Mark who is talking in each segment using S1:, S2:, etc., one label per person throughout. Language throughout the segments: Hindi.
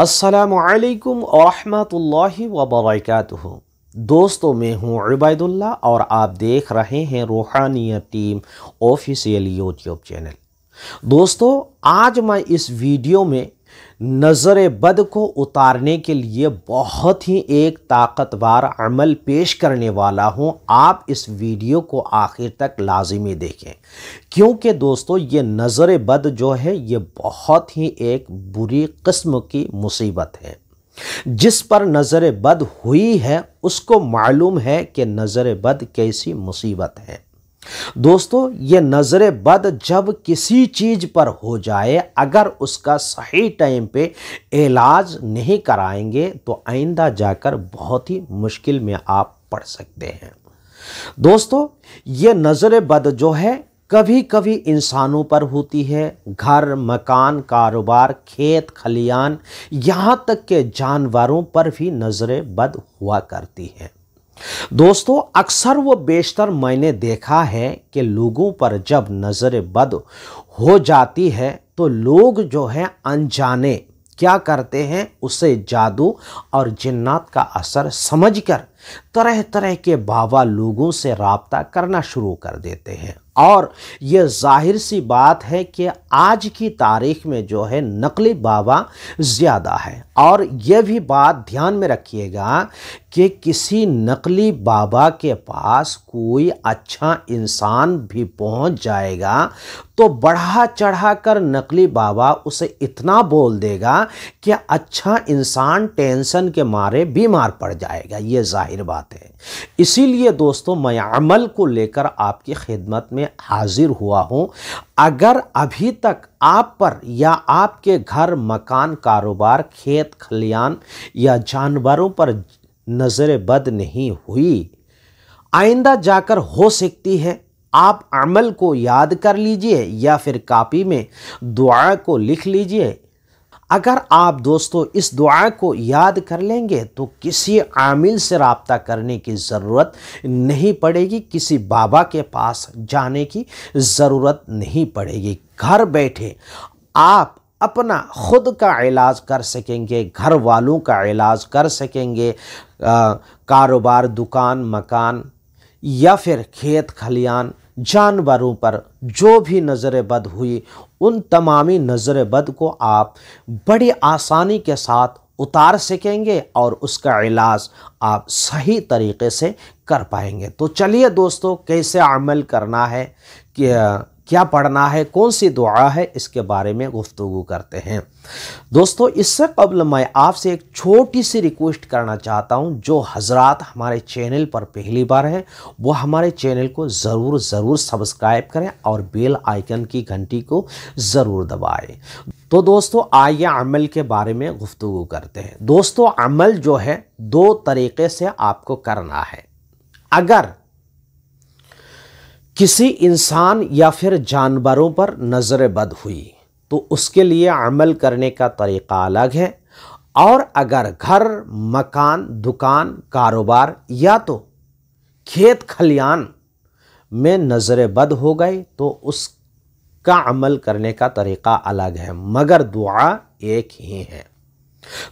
S1: असलकम वरहमतुल्लि वबरकत दोस्तों मैं हूं उबैदुल्ला और आप देख रहे हैं Roohaniyat team official YouTube channel दोस्तों आज मैं इस वीडियो में नज़र बद को उतारने के लिए बहुत ही एक ताकतवर अमल पेश करने वाला हूँ आप इस वीडियो को आखिर तक लाजमी देखें क्योंकि दोस्तों ये नज़र बद जो है ये बहुत ही एक बुरी कस्म की मुसीबत है जिस पर नज़र बद हुई है उसको मालूम है कि नज़र बद कैसी मुसीबत है दोस्तों ये नज़र बद जब किसी चीज़ पर हो जाए अगर उसका सही टाइम पे इलाज नहीं कराएंगे तो आइंदा जाकर बहुत ही मुश्किल में आप पड़ सकते हैं दोस्तों ये नज़र बद जो है कभी कभी इंसानों पर होती है घर मकान कारोबार खेत खलियान यहाँ तक के जानवरों पर भी नज़र बद हुआ करती है दोस्तों अक्सर वो बेशतर मैंने देखा है कि लोगों पर जब नज़र बद हो जाती है तो लोग जो है अनजाने क्या करते हैं उसे जादू और जिन्नात का असर समझकर तरह तरह के बाबा लोगों से रबता करना शुरू कर देते हैं और ये जाहिर सी बात है कि आज की तारीख में जो है नकली बाबा ज़्यादा है और यह भी बात ध्यान में रखिएगा कि किसी नकली बाबा के पास कोई अच्छा इंसान भी पहुंच जाएगा तो बढ़ा चढ़ा कर नकली बाबा उसे इतना बोल देगा कि अच्छा इंसान टेंशन के मारे बीमार पड़ जाएगा ये जाहिर बात है इसीलिए दोस्तों मैं अमल को लेकर आपकी खिदमत में हाजिर हुआ हूँ अगर अभी तक आप पर या आपके घर मकान कारोबार खेत खलियान या जानवरों पर नज़र बद नहीं हुई आइंदा जाकर हो सकती है आप अमल को याद कर लीजिए या फिर कापी में दुआ को लिख लीजिए अगर आप दोस्तों इस दुआ को याद कर लेंगे तो किसी आमिल से रबता करने की ज़रूरत नहीं पड़ेगी किसी बाबा के पास जाने की ज़रूरत नहीं पड़ेगी घर बैठे आप अपना ख़ुद का इलाज कर सकेंगे घर वालों का इलाज कर सकेंगे कारोबार दुकान मकान या फिर खेत खलियान जानवरों पर जो भी नज़र बद हुई उन तमामी नज़र बद को आप बड़ी आसानी के साथ उतार सकेंगे और उसका इलाज आप सही तरीके से कर पाएंगे तो चलिए दोस्तों कैसे अमल करना है कि क्या पढ़ना है कौन सी दुआ है इसके बारे में गुफ्तु करते हैं दोस्तों इससे कबल मैं आपसे एक छोटी सी रिक्वेस्ट करना चाहता हूं जो हजरात हमारे चैनल पर पहली बार हैं वो हमारे चैनल को ज़रूर ज़रूर सब्सक्राइब करें और बेल आइकन की घंटी को ज़रूर दबाएं तो दोस्तों आइए अमल के बारे में गुफ्तु करते हैं दोस्तों अमल जो है दो तरीके से आपको करना है अगर किसी इंसान या फिर जानवरों पर नज़र बद हुई तो उसके लिए अमल करने का तरीक़ा अलग है और अगर घर मकान दुकान कारोबार या तो खेत खलियान में नज़र बद हो गए तो उसका अमल करने का तरीक़ा अलग है मगर दुआ एक ही है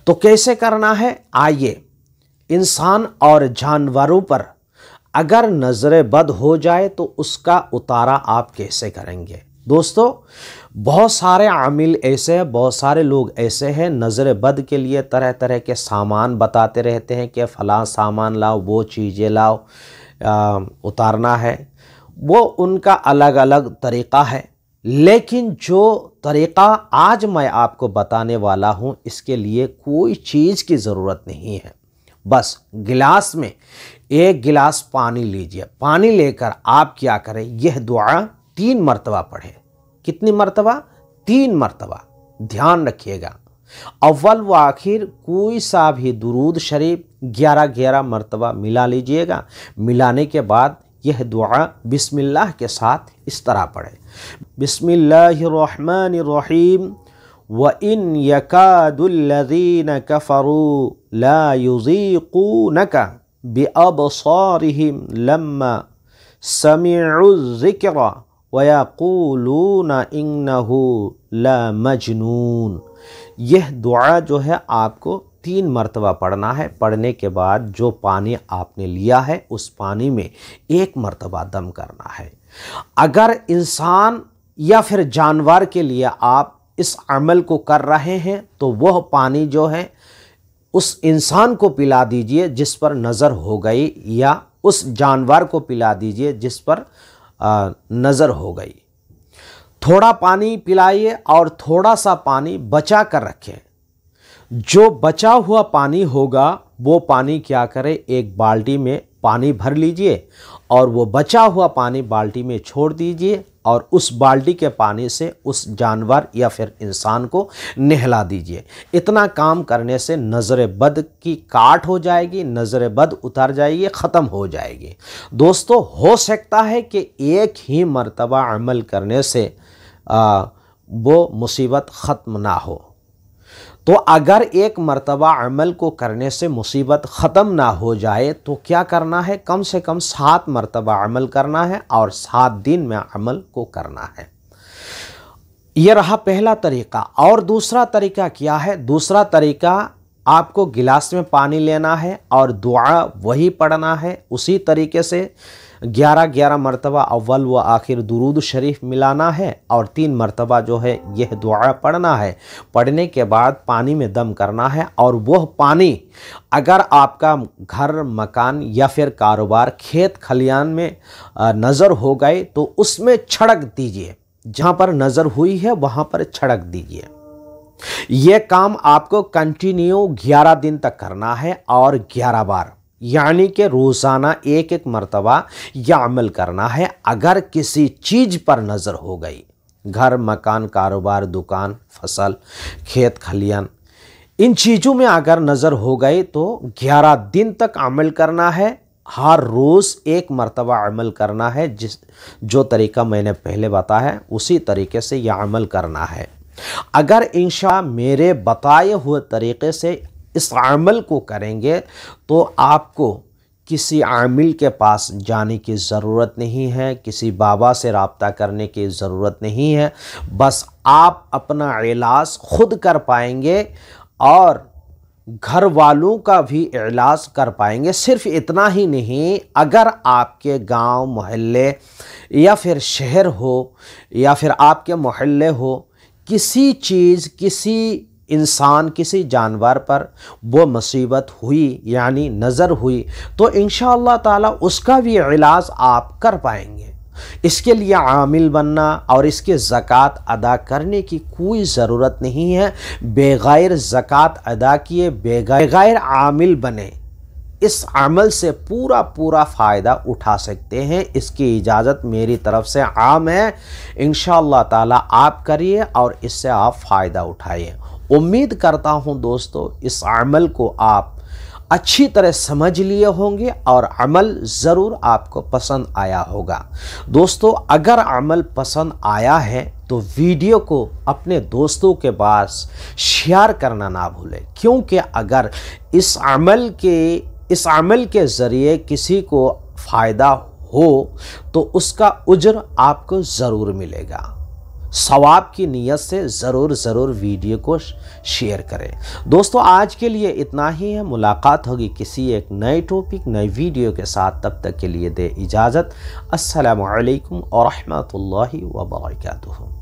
S1: तो कैसे करना है आइए इंसान और जानवरों पर अगर नज़र बद हो जाए तो उसका उतारा आप कैसे करेंगे दोस्तों बहुत सारे आमिल ऐसे हैं बहुत सारे लोग ऐसे हैं नज़र बद के लिए तरह तरह के सामान बताते रहते हैं कि फ़लाँ सामान लाओ वो चीज़ें लाओ आ, उतारना है वो उनका अलग अलग तरीक़ा है लेकिन जो तरीक़ा आज मैं आपको बताने वाला हूँ इसके लिए कोई चीज़ की ज़रूरत नहीं है बस गिलास में एक गिलास पानी लीजिए पानी लेकर आप क्या करें यह दुआ तीन मरतबा पढ़ें कितनी मरतबा तीन मरतबा ध्यान रखिएगा अव्वल व आखिर कोई सा भी दुरूद शरीफ ग्यारह ग्यारह मरतबा मिला लीजिएगा मिलाने के बाद यह दुआ बिस्मिल्लाह के साथ इस तरह पढ़े बिस्मिल्लाहिर्रहमानिर्रहीम व इन यकादुल्लज़ीन कफ़रू لا يزيقونك بأبصارهم لما سمعوا الذكر ويقولون إنه لا مجنون यह दुआ जो है आपको तीन मरतबा पढ़ना है पढ़ने के बाद जो पानी आपने लिया है उस पानी में एक मरतबा दम करना है अगर इंसान या फिर जानवर के लिए आप इस अमल को कर रहे हैं तो वह पानी जो है उस इंसान को पिला दीजिए जिस पर नज़र हो गई या उस जानवर को पिला दीजिए जिस पर नज़र हो गई थोड़ा पानी पिलाइए और थोड़ा सा पानी बचा कर रखें जो बचा हुआ पानी होगा वो पानी क्या करें एक बाल्टी में पानी भर लीजिए और वो बचा हुआ पानी बाल्टी में छोड़ दीजिए और उस बाल्टी के पानी से उस जानवर या फिर इंसान को नहला दीजिए इतना काम करने से नज़र बद की काट हो जाएगी नज़र बद उतर जाएगी ख़त्म हो जाएगी दोस्तों हो सकता है कि एक ही मरतबा अमल करने से आ, वो मुसीबत ख़त्म ना हो तो अगर एक मरतबा अमल को करने से मुसीबत ख़त्म ना हो जाए तो क्या करना है कम से कम सात मरतबा अमल करना है और सात दिन में अमल को करना है यह रहा पहला तरीका और दूसरा तरीका क्या है दूसरा तरीका आपको गिलास में पानी लेना है और दुआ वही पढ़ना है उसी तरीके से ग्यारह ग्यारह मरतबा अव्वल व आखिर दुरूद शरीफ मिलाना है और तीन मरतबा जो है यह दुआ पढ़ना है पढ़ने के बाद पानी में दम करना है और वह पानी अगर आपका घर मकान या फिर कारोबार खेत खलियान में नज़र हो गए तो उसमें छड़क दीजिए जहाँ पर नज़र हुई है वहाँ पर छड़क दीजिए यह काम आपको कंटिन्यू 11 दिन तक करना है और 11 बार यानी कि रोज़ाना एक एक मरतबा यह अमल करना है अगर किसी चीज़ पर नज़र हो गई घर मकान कारोबार दुकान फसल खेत खलियन इन चीज़ों में अगर नज़र हो गई तो ग्यारह दिन तक अमल करना है हर रोज़ एक मरतबा अमल करना है जिस जो तरीका मैंने पहले बताया उसी तरीके से यह अमल करना है अगर इंशा मेरे बताए हुए तरीके से इस आमल को करेंगे तो आपको किसी आमिल के पास जाने की ज़रूरत नहीं है किसी बाबा से रबता करने की ज़रूरत नहीं है बस आप अपना इलाज खुद कर पाएंगे और घर वालों का भी इलाज कर पाएंगे सिर्फ इतना ही नहीं अगर आपके गांव मोहल्ले या फिर शहर हो या फिर आपके मोहल्ले हो किसी चीज़ किसी इंसान किसी जानवर पर वो मुसीबत हुई यानी नज़र हुई तो इन ताला उसका भी इलाज आप कर पाएंगे इसके लिए आमिल बनना और इसके ज़क़़त अदा करने की कोई ज़रूरत नहीं है बग़ैर ज़क़़त अदा किए बग़ैर आमिल बने इस अमल से पूरा पूरा फ़ायदा उठा सकते हैं इसकी इजाज़त मेरी तरफ़ से आम है इन ताला आप करिए और इससे आप फ़ायदा उठाइए उम्मीद करता हूँ दोस्तों इस अमल को आप अच्छी तरह समझ लिए होंगे और अमल ज़रूर आपको पसंद आया होगा दोस्तों अगर अमल पसंद आया है तो वीडियो को अपने दोस्तों के पास शेयर करना ना भूलें क्योंकि अगर इस अमल के इस अमल के ज़रिए किसी को फ़ायदा हो तो उसका उज्र आपको ज़रूर मिलेगा सवाब की नीयत से ज़रूर ज़रूर वीडियो को शेयर करें दोस्तों आज के लिए इतना ही है मुलाकात होगी किसी एक नए टॉपिक नए वीडियो के साथ तब तक के लिए दे इजाज़त असलकम वरहमल वर्का